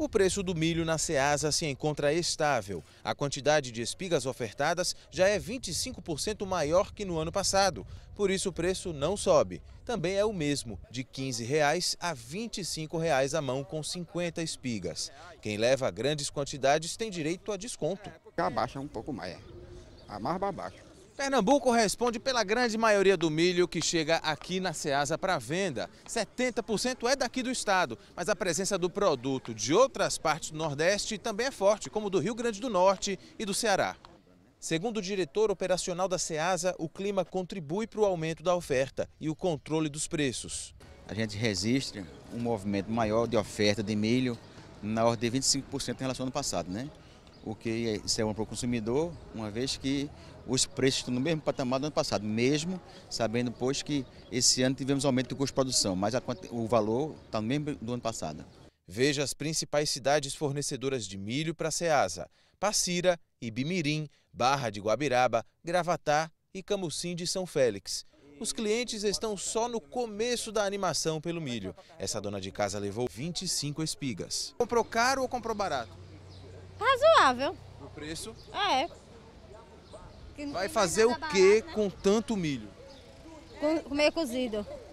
O preço do milho na Ceasa se encontra estável. A quantidade de espigas ofertadas já é 25% maior que no ano passado. Por isso o preço não sobe. Também é o mesmo, de R$ 15,00 a R$ 25,00 a mão com 50 espigas. Quem leva grandes quantidades tem direito a desconto. Abaixa é um pouco mais, a mais baixo. Pernambuco responde pela grande maioria do milho que chega aqui na Ceasa para venda. 70% é daqui do estado, mas a presença do produto de outras partes do Nordeste também é forte, como do Rio Grande do Norte e do Ceará. Segundo o diretor operacional da Ceasa, o clima contribui para o aumento da oferta e o controle dos preços. A gente registra um movimento maior de oferta de milho na ordem de 25% em relação ao ano passado, né? o que é, isso é bom para o consumidor, uma vez que os preços estão no mesmo patamar do ano passado, mesmo sabendo, pois, que esse ano tivemos aumento do custo de produção, mas a, o valor está no mesmo do ano passado. Veja as principais cidades fornecedoras de milho para a Ceasa: Passira, Ibimirim, Barra de Guabiraba, Gravatá e Camucim de São Félix. Os clientes estão só no começo da animação pelo milho. Essa dona de casa levou 25 espigas. Comprou caro ou comprou barato? Razoável. O preço? Ah, é. Vai fazer o que né? com tanto milho? comer cozido.